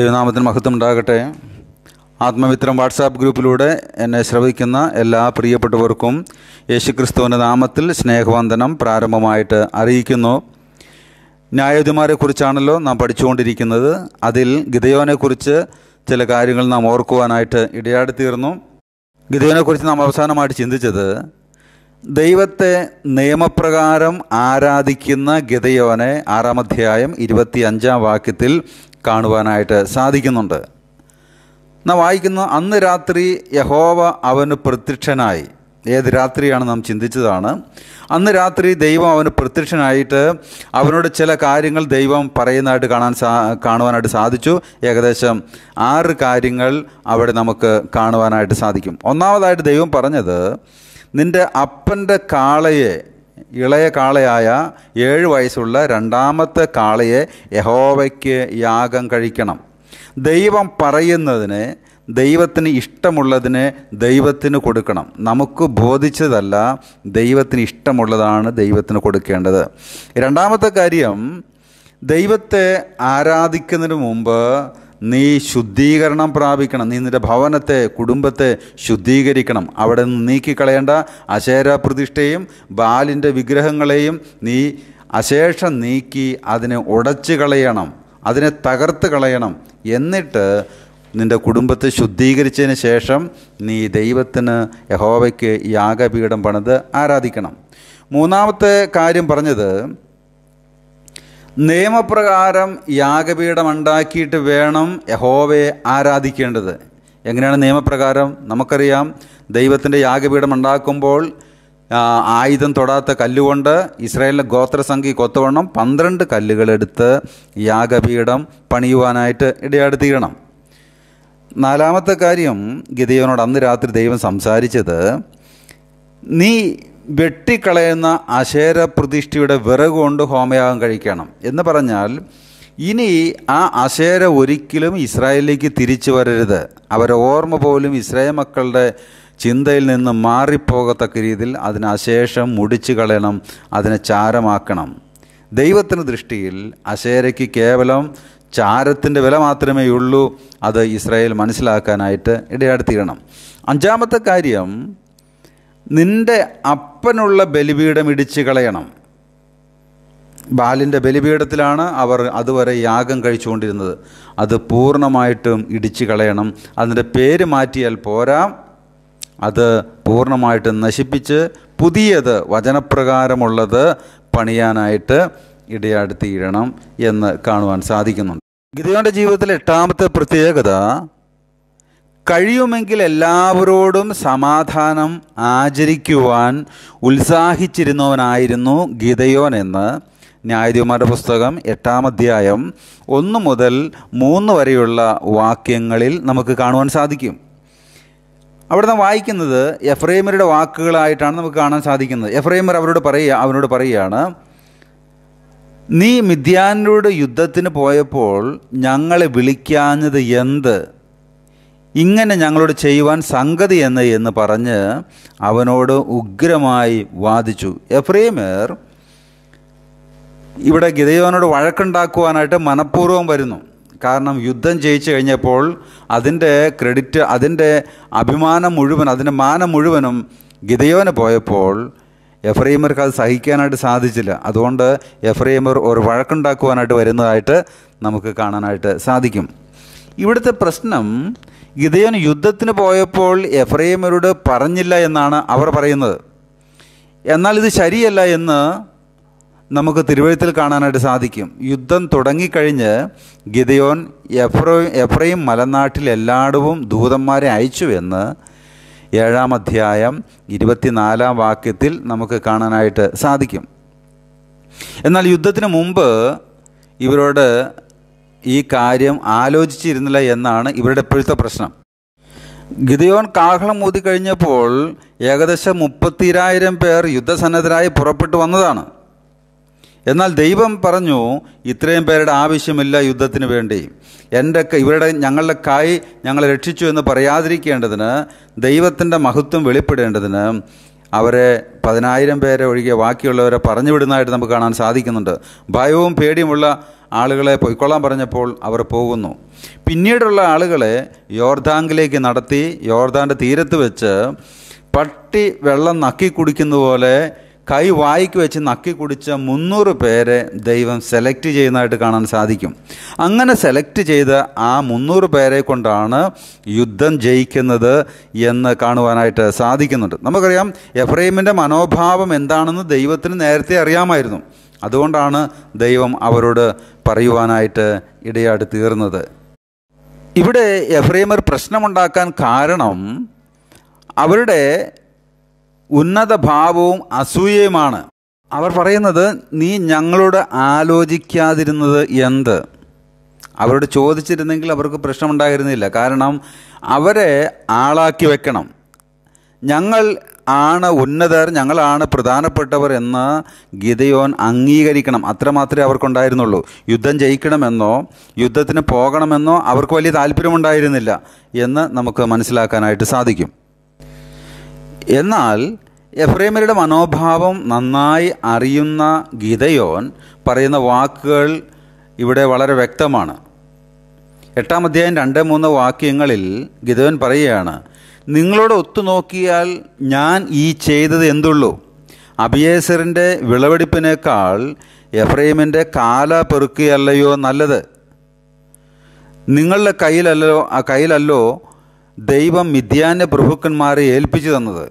ദൈവനാമത്തിന് മഹത്വം ഉണ്ടാകട്ടെ ആത്മമിത്രം വാട്സാപ്പ് ഗ്രൂപ്പിലൂടെ എന്നെ ശ്രവിക്കുന്ന എല്ലാ പ്രിയപ്പെട്ടവർക്കും യേശുക്രിസ്തുവിൻ്റെ നാമത്തിൽ സ്നേഹവന്ദനം പ്രാരംഭമായിട്ട് അറിയിക്കുന്നു ന്യായാധിമാരെക്കുറിച്ചാണല്ലോ നാം പഠിച്ചുകൊണ്ടിരിക്കുന്നത് അതിൽ ഗിതയോനെക്കുറിച്ച് ചില കാര്യങ്ങൾ നാം ഓർക്കുവാനായിട്ട് ഇടയാടിത്തീർന്നു ഗിതയോനെക്കുറിച്ച് നാം അവസാനമായിട്ട് ചിന്തിച്ചത് ദൈവത്തെ നിയമപ്രകാരം ആരാധിക്കുന്ന ഗതയോനെ ആറാം ഇരുപത്തി അഞ്ചാം വാക്യത്തിൽ കാണുവാനായിട്ട് സാധിക്കുന്നുണ്ട് നാം വായിക്കുന്ന അന്ന് രാത്രി യഹോവ അവന് പ്രത്യക്ഷനായി ഏത് രാത്രിയാണ് നാം ചിന്തിച്ചതാണ് അന്ന് രാത്രി ദൈവം അവന് പ്രത്യക്ഷനായിട്ട് അവനോട് ചില കാര്യങ്ങൾ ദൈവം പറയുന്നതായിട്ട് കാണാൻ സാ കാണുവാനായിട്ട് സാധിച്ചു ഏകദേശം ആറ് കാര്യങ്ങൾ അവിടെ നമുക്ക് കാണുവാനായിട്ട് സാധിക്കും ഒന്നാമതായിട്ട് ദൈവം പറഞ്ഞത് നിൻ്റെ അപ്പൻ്റെ കാളയെ ഇളയ കാളയായ ഏഴ് വയസ്സുള്ള രണ്ടാമത്തെ കാളയെ യഹോവയ്ക്ക് യാഗം കഴിക്കണം ദൈവം പറയുന്നതിന് ദൈവത്തിന് ഇഷ്ടമുള്ളതിന് ദൈവത്തിന് കൊടുക്കണം നമുക്ക് ബോധിച്ചതല്ല ദൈവത്തിന് ഇഷ്ടമുള്ളതാണ് ദൈവത്തിന് കൊടുക്കേണ്ടത് രണ്ടാമത്തെ കാര്യം ദൈവത്തെ ആരാധിക്കുന്നതിന് മുമ്പ് നീ ശുദ്ധീകരണം പ്രാപിക്കണം നീ നിൻ്റെ ഭവനത്തെ കുടുംബത്തെ ശുദ്ധീകരിക്കണം അവിടെ നിന്ന് നീക്കിക്കളയേണ്ട അശേരപ്രതിഷ്ഠയും ബാലിൻ്റെ വിഗ്രഹങ്ങളെയും നീ അശേഷം നീക്കി അതിനെ ഉടച്ചു കളയണം അതിനെ തകർത്ത് കളയണം എന്നിട്ട് നിൻ്റെ കുടുംബത്തെ ശുദ്ധീകരിച്ചതിന് ശേഷം നീ ദൈവത്തിന് യഹോവയ്ക്ക് യാഗപീഠം പണിത് ആരാധിക്കണം മൂന്നാമത്തെ കാര്യം പറഞ്ഞത് നിയമപ്രകാരം ഉണ്ടാക്കിയിട്ട് വേണം യഹോവയെ ആരാധിക്കേണ്ടത് എങ്ങനെയാണ് നിയമപ്രകാരം നമുക്കറിയാം ദൈവത്തിൻ്റെ യാഗപീഠം ഉണ്ടാക്കുമ്പോൾ ആയുധം തൊടാത്ത കല്ലുകൊണ്ട് ഇസ്രായേലിൻ്റെ ഗോത്രസംഖ്യ കൊത്തവണ്ണം പന്ത്രണ്ട് കല്ലുകളെടുത്ത് യാഗപീഠം പണിയുവാനായിട്ട് ഇടയാടുത്തിയിടണം നാലാമത്തെ കാര്യം ഗിതയോനോട് അന്ന് രാത്രി ദൈവം സംസാരിച്ചത് നീ വെട്ടിക്കളയുന്ന അശേര പ്രതിഷ്ഠയുടെ വിറകുകൊണ്ട് ഹോമയാഗം കഴിക്കണം എന്ന് പറഞ്ഞാൽ ഇനി ആ അശേര ഒരിക്കലും ഇസ്രായേലിലേക്ക് തിരിച്ചു വരരുത് അവരെ ഓർമ്മ പോലും ഇസ്രായേൽ മക്കളുടെ ചിന്തയിൽ നിന്ന് മാറിപ്പോകത്തക്ക രീതിയിൽ അതിനശേഷം മുടിച്ചു കളയണം അതിനെ ചാരമാക്കണം ദൈവത്തിന് ദൃഷ്ടിയിൽ അശേരയ്ക്ക് കേവലം ചാരത്തിൻ്റെ വില മാത്രമേ ഉള്ളൂ അത് ഇസ്രായേൽ മനസ്സിലാക്കാനായിട്ട് ഇടയാടുത്തിരണം അഞ്ചാമത്തെ കാര്യം നിന്റെ അപ്പനുള്ള ബലിപീഠം ഇടിച്ച് കളയണം ബാലിൻ്റെ ബലിപീഠത്തിലാണ് അവർ അതുവരെ യാഗം കഴിച്ചുകൊണ്ടിരുന്നത് അത് പൂർണ്ണമായിട്ടും ഇടിച്ചു കളയണം അതിൻ്റെ പേര് മാറ്റിയാൽ പോരാ അത് പൂർണ്ണമായിട്ട് നശിപ്പിച്ച് പുതിയത് വചനപ്രകാരമുള്ളത് പണിയാനായിട്ട് ഇടയാടുത്തിയിടണം എന്ന് കാണുവാൻ സാധിക്കുന്നുണ്ട് ഗിതയുടെ ജീവിതത്തിലെ എട്ടാമത്തെ പ്രത്യേകത കഴിയുമെങ്കിൽ എല്ലാവരോടും സമാധാനം ആചരിക്കുവാൻ ഉത്സാഹിച്ചിരുന്നവനായിരുന്നു ഗീതയോൻ എന്ന് ന്യായാധിപന്മാരുടെ പുസ്തകം എട്ടാം അധ്യായം ഒന്ന് മുതൽ മൂന്ന് വരെയുള്ള വാക്യങ്ങളിൽ നമുക്ക് കാണുവാൻ സാധിക്കും അവിടെ നിന്ന് വായിക്കുന്നത് എഫ്രൈമറുടെ വാക്കുകളായിട്ടാണ് നമുക്ക് കാണാൻ സാധിക്കുന്നത് എഫ്രൈമർ അവരോട് പറയുക അവനോട് പറയുകയാണ് നീ മിഥ്യാനോട് യുദ്ധത്തിന് പോയപ്പോൾ ഞങ്ങളെ വിളിക്കാഞ്ഞത് എന്ത് ഇങ്ങനെ ഞങ്ങളോട് ചെയ്യുവാൻ സംഗതി എന്ന് എന്ന് പറഞ്ഞ് അവനോട് ഉഗ്രമായി വാദിച്ചു എഫ്രീമേർ ഇവിടെ ഗിതയോനോട് വഴക്കുണ്ടാക്കുവാനായിട്ട് മനഃപൂർവ്വം വരുന്നു കാരണം യുദ്ധം ജയിച്ചു കഴിഞ്ഞപ്പോൾ അതിൻ്റെ ക്രെഡിറ്റ് അതിൻ്റെ അഭിമാനം മുഴുവൻ അതിൻ്റെ മാനം മുഴുവനും ഗിതയോന് പോയപ്പോൾ എഫ്രൈമർക്ക് അത് സഹിക്കാനായിട്ട് സാധിച്ചില്ല അതുകൊണ്ട് എഫ്രൈമർ ഒരു വഴക്കുണ്ടാക്കുവാനായിട്ട് വരുന്നതായിട്ട് നമുക്ക് കാണാനായിട്ട് സാധിക്കും ഇവിടുത്തെ പ്രശ്നം ഗിതയോൻ യുദ്ധത്തിന് പോയപ്പോൾ എഫ്രൈമരോട് പറഞ്ഞില്ല എന്നാണ് അവർ പറയുന്നത് എന്നാൽ ഇത് ശരിയല്ല എന്ന് നമുക്ക് തിരുവഴുത്തിൽ കാണാനായിട്ട് സാധിക്കും യുദ്ധം തുടങ്ങിക്കഴിഞ്ഞ് ഗിതയോൻ എഫ്രോ എഫ്രൈം മലനാട്ടിൽ ദൂതന്മാരെ അയച്ചു എന്ന് ഏഴാം അധ്യായം ഇരുപത്തിനാലാം വാക്യത്തിൽ നമുക്ക് കാണാനായിട്ട് സാധിക്കും എന്നാൽ യുദ്ധത്തിന് മുമ്പ് ഇവരോട് ഈ കാര്യം ആലോചിച്ചിരുന്നില്ല എന്നാണ് ഇവരുടെ ഇപ്പോഴത്തെ പ്രശ്നം ഗിദയോൻ കാഹളം കഴിഞ്ഞപ്പോൾ ഏകദേശം മുപ്പത്തിരായിരം പേർ യുദ്ധസന്നദ്ധരായി പുറപ്പെട്ടു വന്നതാണ് എന്നാൽ ദൈവം പറഞ്ഞു ഇത്രയും പേരുടെ ആവശ്യമില്ല യുദ്ധത്തിന് വേണ്ടി എൻ്റെ ഇവരുടെ ഞങ്ങളുടെ കായ് ഞങ്ങളെ രക്ഷിച്ചു എന്ന് പറയാതിരിക്കേണ്ടതിന് ദൈവത്തിൻ്റെ മഹത്വം വെളിപ്പെടേണ്ടതിന് അവരെ പതിനായിരം പേരെ ഒഴികെ ബാക്കിയുള്ളവരെ പറഞ്ഞു വിടുന്നതായിട്ട് നമുക്ക് കാണാൻ സാധിക്കുന്നുണ്ട് ഭയവും പേടിയുമുള്ള ആളുകളെ പൊയ്ക്കൊള്ളാൻ പറഞ്ഞപ്പോൾ അവർ പോകുന്നു പിന്നീടുള്ള ആളുകളെ യോർദാങ്കിലേക്ക് നടത്തി യോർദാൻ്റെ തീരത്ത് വെച്ച് പട്ടി വെള്ളം നക്കി കുടിക്കുന്ന പോലെ കൈ വായിക്ക് വെച്ച് നക്കി കുടിച്ച മുന്നൂറ് പേരെ ദൈവം സെലക്ട് ചെയ്യുന്നതായിട്ട് കാണാൻ സാധിക്കും അങ്ങനെ സെലക്ട് ചെയ്ത ആ മുന്നൂറ് പേരെ കൊണ്ടാണ് യുദ്ധം ജയിക്കുന്നത് എന്ന് കാണുവാനായിട്ട് സാധിക്കുന്നുണ്ട് നമുക്കറിയാം എഫ്രൈമിൻ്റെ മനോഭാവം എന്താണെന്ന് ദൈവത്തിന് നേരത്തെ അറിയാമായിരുന്നു അതുകൊണ്ടാണ് ദൈവം അവരോട് പറയുവാനായിട്ട് ഇടയാടി തീർന്നത് ഇവിടെ എഫ്രൈമർ പ്രശ്നമുണ്ടാക്കാൻ കാരണം അവരുടെ ഉന്നത ഭാവവും അസൂയയുമാണ് അവർ പറയുന്നത് നീ ഞങ്ങളോട് ആലോചിക്കാതിരുന്നത് എന്ത് അവരോട് ചോദിച്ചിരുന്നെങ്കിൽ അവർക്ക് പ്രശ്നമുണ്ടായിരുന്നില്ല കാരണം അവരെ ആളാക്കി വെക്കണം ഞങ്ങൾ ആണ് ഉന്നതർ ഞങ്ങളാണ് പ്രധാനപ്പെട്ടവർ എന്ന് ഗീതയോൻ അംഗീകരിക്കണം അത്രമാത്രമേ അവർക്കുണ്ടായിരുന്നുള്ളൂ യുദ്ധം ജയിക്കണമെന്നോ യുദ്ധത്തിന് പോകണമെന്നോ അവർക്ക് വലിയ താല്പര്യമുണ്ടായിരുന്നില്ല എന്ന് നമുക്ക് മനസ്സിലാക്കാനായിട്ട് സാധിക്കും എന്നാൽ എഫ്രൈമരുടെ മനോഭാവം നന്നായി അറിയുന്ന ഗീതയോൻ പറയുന്ന വാക്കുകൾ ഇവിടെ വളരെ വ്യക്തമാണ് എട്ടാം അധ്യായം രണ്ട് മൂന്ന് വാക്യങ്ങളിൽ ഗീതയോൻ പറയുകയാണ് നിങ്ങളോട് ഒത്തുനോക്കിയാൽ ഞാൻ ഈ ചെയ്തത് എന്തുള്ളൂ അബിയേസറിൻ്റെ വിളവെടുപ്പിനേക്കാൾ എഫ്രൈമിൻ്റെ കാല പെറുക്കുകയല്ലയോ നല്ലത് നിങ്ങളുടെ കയ്യിലല്ലോ കയ്യിലല്ലോ ദൈവം മിഥ്യാന പ്രഭുക്കന്മാരെ ഏൽപ്പിച്ചു തന്നത്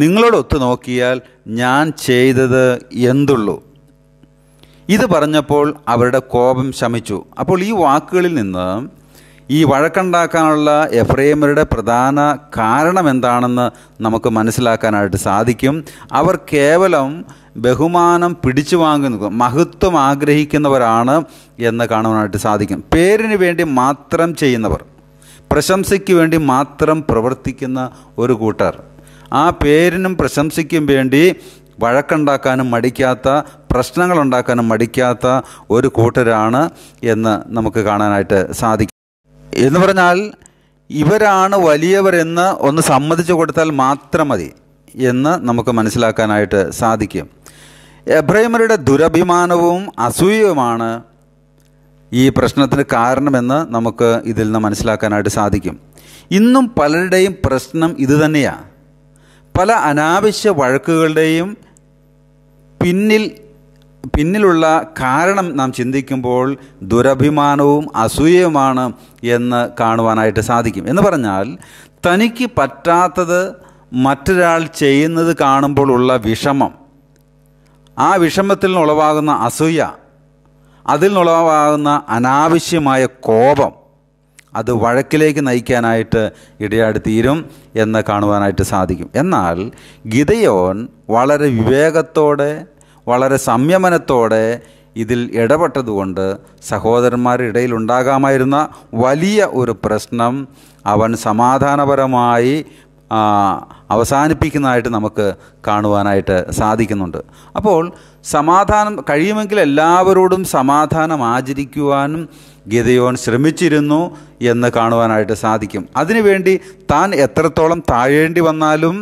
നിങ്ങളോടൊത്ത് നോക്കിയാൽ ഞാൻ ചെയ്തത് എന്തുള്ളൂ ഇത് പറഞ്ഞപ്പോൾ അവരുടെ കോപം ശമിച്ചു അപ്പോൾ ഈ വാക്കുകളിൽ നിന്ന് ഈ വഴക്കുണ്ടാക്കാനുള്ള എഫ്രൈമറുടെ പ്രധാന കാരണം എന്താണെന്ന് നമുക്ക് മനസ്സിലാക്കാനായിട്ട് സാധിക്കും അവർ കേവലം ബഹുമാനം പിടിച്ചു വാങ്ങുന്ന മഹത്വം ആഗ്രഹിക്കുന്നവരാണ് എന്ന് കാണുവാനായിട്ട് സാധിക്കും പേരിന് വേണ്ടി മാത്രം ചെയ്യുന്നവർ പ്രശംസയ്ക്ക് വേണ്ടി മാത്രം പ്രവർത്തിക്കുന്ന ഒരു കൂട്ടർ ആ പേരിനും പ്രശംസയ്ക്കും വേണ്ടി വഴക്കുണ്ടാക്കാനും മടിക്കാത്ത ഉണ്ടാക്കാനും മടിക്കാത്ത ഒരു കൂട്ടരാണ് എന്ന് നമുക്ക് കാണാനായിട്ട് സാധിക്കും എന്ന് പറഞ്ഞാൽ ഇവരാണ് വലിയവരെന്ന് ഒന്ന് സമ്മതിച്ചു കൊടുത്താൽ മാത്രം മതി എന്ന് നമുക്ക് മനസ്സിലാക്കാനായിട്ട് സാധിക്കും എബ്രൈമരുടെ ദുരഭിമാനവും അസൂയവുമാണ് ഈ പ്രശ്നത്തിന് കാരണമെന്ന് നമുക്ക് ഇതിൽ നിന്ന് മനസ്സിലാക്കാനായിട്ട് സാധിക്കും ഇന്നും പലരുടെയും പ്രശ്നം ഇതുതന്നെയാണ് പല അനാവശ്യ വഴക്കുകളുടെയും പിന്നിൽ പിന്നിലുള്ള കാരണം നാം ചിന്തിക്കുമ്പോൾ ദുരഭിമാനവും അസൂയയുമാണ് എന്ന് കാണുവാനായിട്ട് സാധിക്കും എന്ന് പറഞ്ഞാൽ തനിക്ക് പറ്റാത്തത് മറ്റൊരാൾ ചെയ്യുന്നത് കാണുമ്പോൾ ഉള്ള വിഷമം ആ വിഷമത്തിൽ നിന്ന് ഉളവാകുന്ന അസൂയ അതിൽ നിന്നുളവാകുന്ന അനാവശ്യമായ കോപം അത് വഴക്കിലേക്ക് നയിക്കാനായിട്ട് തീരും എന്ന് കാണുവാനായിട്ട് സാധിക്കും എന്നാൽ ഗിതയോൻ വളരെ വിവേകത്തോടെ വളരെ സംയമനത്തോടെ ഇതിൽ ഇടപെട്ടതുകൊണ്ട് സഹോദരന്മാരിടയിൽ ഉണ്ടാകാമായിരുന്ന വലിയ ഒരു പ്രശ്നം അവൻ സമാധാനപരമായി അവസാനിപ്പിക്കുന്നതായിട്ട് നമുക്ക് കാണുവാനായിട്ട് സാധിക്കുന്നുണ്ട് അപ്പോൾ സമാധാനം കഴിയുമെങ്കിൽ എല്ലാവരോടും സമാധാനം ആചരിക്കുവാനും ഗീതയോൻ ശ്രമിച്ചിരുന്നു എന്ന് കാണുവാനായിട്ട് സാധിക്കും അതിനുവേണ്ടി താൻ എത്രത്തോളം താഴേണ്ടി വന്നാലും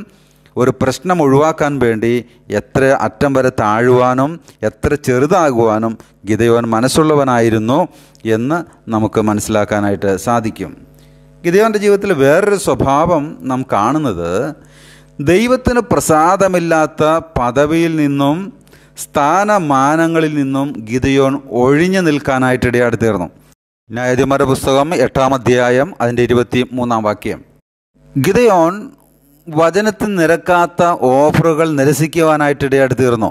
ഒരു പ്രശ്നം ഒഴിവാക്കാൻ വേണ്ടി എത്ര അറ്റം വരെ താഴുവാനും എത്ര ചെറുതാകുവാനും ഗീതയോൻ മനസ്സുള്ളവനായിരുന്നു എന്ന് നമുക്ക് മനസ്സിലാക്കാനായിട്ട് സാധിക്കും ഗിദയോൻ്റെ ജീവിതത്തിൽ വേറൊരു സ്വഭാവം നാം കാണുന്നത് ദൈവത്തിന് പ്രസാദമില്ലാത്ത പദവിയിൽ നിന്നും സ്ഥാനമാനങ്ങളിൽ നിന്നും ഗിദയോൻ ഒഴിഞ്ഞു നിൽക്കാനായിട്ടിടയാട് തീർന്നു ന്യായാധിപന്മാരുടെ പുസ്തകം എട്ടാം അധ്യായം അതിൻ്റെ ഇരുപത്തി മൂന്നാം വാക്യം ഗിതയോൺ വചനത്തിൽ നിരക്കാത്ത ഓഫറുകൾ നിരസിക്കുവാനായിട്ടിടയാട് തീർന്നു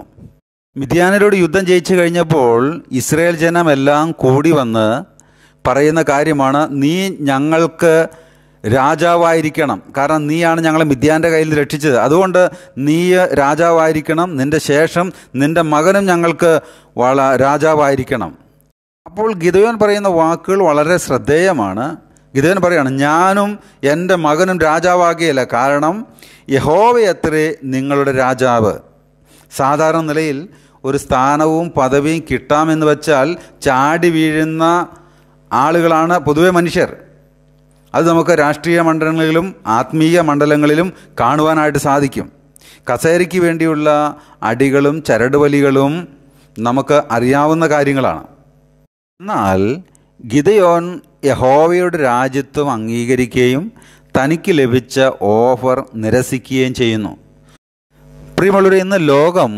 മിഥ്യാനരോട് യുദ്ധം ജയിച്ചു കഴിഞ്ഞപ്പോൾ ഇസ്രയേൽ ജനം എല്ലാം കൂടി വന്ന് പറയുന്ന കാര്യമാണ് നീ ഞങ്ങൾക്ക് രാജാവായിരിക്കണം കാരണം നീയാണ് ഞങ്ങളെ മിഥ്യാൻ്റെ കയ്യിൽ രക്ഷിച്ചത് അതുകൊണ്ട് നീ രാജാവായിരിക്കണം നിൻ്റെ ശേഷം നിൻ്റെ മകനും ഞങ്ങൾക്ക് വള രാജാവായിരിക്കണം അപ്പോൾ ഗിതയോൻ പറയുന്ന വാക്കുകൾ വളരെ ശ്രദ്ധേയമാണ് ഗിതയോൻ പറയാണ് ഞാനും എൻ്റെ മകനും രാജാവാകിയല്ല കാരണം യഹോവയത്രേ നിങ്ങളുടെ രാജാവ് സാധാരണ നിലയിൽ ഒരു സ്ഥാനവും പദവിയും കിട്ടാമെന്ന് വച്ചാൽ ചാടി വീഴുന്ന ആളുകളാണ് പൊതുവെ മനുഷ്യർ അത് നമുക്ക് രാഷ്ട്രീയ മണ്ഡലങ്ങളിലും ആത്മീയ മണ്ഡലങ്ങളിലും കാണുവാനായിട്ട് സാധിക്കും കസേരയ്ക്ക് വേണ്ടിയുള്ള അടികളും ചരടുവലികളും നമുക്ക് അറിയാവുന്ന കാര്യങ്ങളാണ് എന്നാൽ ഗിതയോൻ യഹോവയുടെ രാജ്യത്വം അംഗീകരിക്കുകയും തനിക്ക് ലഭിച്ച ഓഫർ നിരസിക്കുകയും ചെയ്യുന്നു പ്രിയമുള്ളവരെ ഇന്ന് ലോകം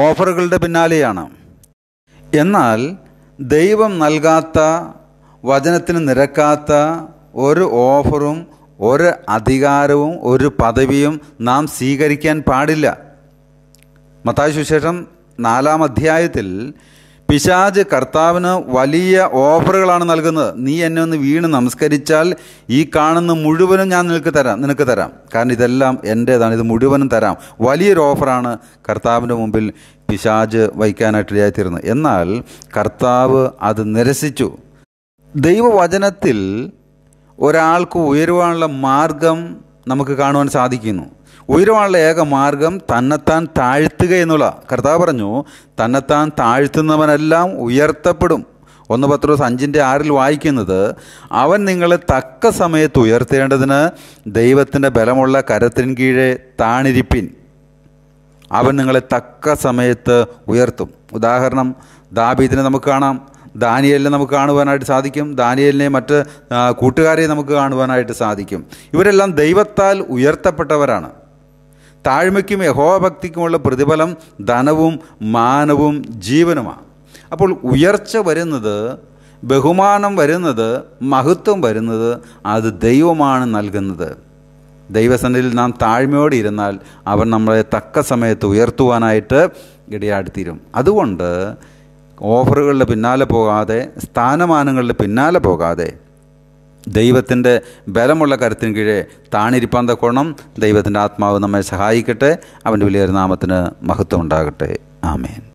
ഓഫറുകളുടെ പിന്നാലെയാണ് എന്നാൽ ദൈവം നൽകാത്ത വചനത്തിന് നിരക്കാത്ത ഒരു ഓഫറും ഒരു അധികാരവും ഒരു പദവിയും നാം സ്വീകരിക്കാൻ പാടില്ല മത്തായ സുശേഷം നാലാം അധ്യായത്തിൽ പിശാജ് കർത്താവിന് വലിയ ഓഫറുകളാണ് നൽകുന്നത് നീ എന്നെ ഒന്ന് വീണ് നമസ്കരിച്ചാൽ ഈ കാണുന്ന മുഴുവനും ഞാൻ നിനക്ക് തരാം നിനക്ക് തരാം കാരണം ഇതെല്ലാം എൻ്റേതാണ് ഇത് മുഴുവനും തരാം വലിയൊരു ഓഫറാണ് കർത്താവിൻ്റെ മുമ്പിൽ പിശാജ് വയ്ക്കാനായിട്ട് ഇടയായിത്തീരുന്നത് എന്നാൽ കർത്താവ് അത് നിരസിച്ചു ദൈവവചനത്തിൽ ഒരാൾക്ക് ഉയരുവാനുള്ള മാർഗം നമുക്ക് കാണുവാൻ സാധിക്കുന്നു ഉയരുവാനുള്ള ഏക മാർഗം തന്നെത്താൻ താഴ്ത്തുക എന്നുള്ള കർത്താവ് പറഞ്ഞു തന്നെത്താൻ താഴ്ത്തുന്നവനെല്ലാം ഉയർത്തപ്പെടും ഒന്ന് പത്രോസ് അഞ്ചിൻ്റെ ആറിൽ വായിക്കുന്നത് അവൻ നിങ്ങളെ തക്ക സമയത്ത് ഉയർത്തേണ്ടതിന് ദൈവത്തിൻ്റെ ബലമുള്ള കരത്തിൻ കീഴെ താണിരിപ്പിൻ അവൻ നിങ്ങളെ തക്ക സമയത്ത് ഉയർത്തും ഉദാഹരണം ദാബീദിനെ നമുക്ക് കാണാം ദാനിയലിനെ നമുക്ക് കാണുവാനായിട്ട് സാധിക്കും ദാനിയലിനെ മറ്റ് കൂട്ടുകാരെ നമുക്ക് കാണുവാനായിട്ട് സാധിക്കും ഇവരെല്ലാം ദൈവത്താൽ ഉയർത്തപ്പെട്ടവരാണ് താഴ്മയ്ക്കും യഹോഭക്തിക്കുമുള്ള പ്രതിഫലം ധനവും മാനവും ജീവനുമാണ് അപ്പോൾ ഉയർച്ച വരുന്നത് ബഹുമാനം വരുന്നത് മഹത്വം വരുന്നത് അത് ദൈവമാണ് നൽകുന്നത് ദൈവസനിൽ നാം താഴ്മയോടെ ഇരുന്നാൽ അവൻ നമ്മളെ തക്ക സമയത്ത് ഉയർത്തുവാനായിട്ട് ഇടയാടുത്തീരും അതുകൊണ്ട് ഓഫറുകളുടെ പിന്നാലെ പോകാതെ സ്ഥാനമാനങ്ങളുടെ പിന്നാലെ പോകാതെ ദൈവത്തിൻ്റെ ബലമുള്ള കരുത്തിന് കീഴേ താണിരിപ്പാൻ തക്കോണം ദൈവത്തിൻ്റെ ആത്മാവ് നമ്മെ സഹായിക്കട്ടെ അവൻ്റെ വലിയൊരു നാമത്തിന് മഹത്വം ഉണ്ടാകട്ടെ ആമേൻ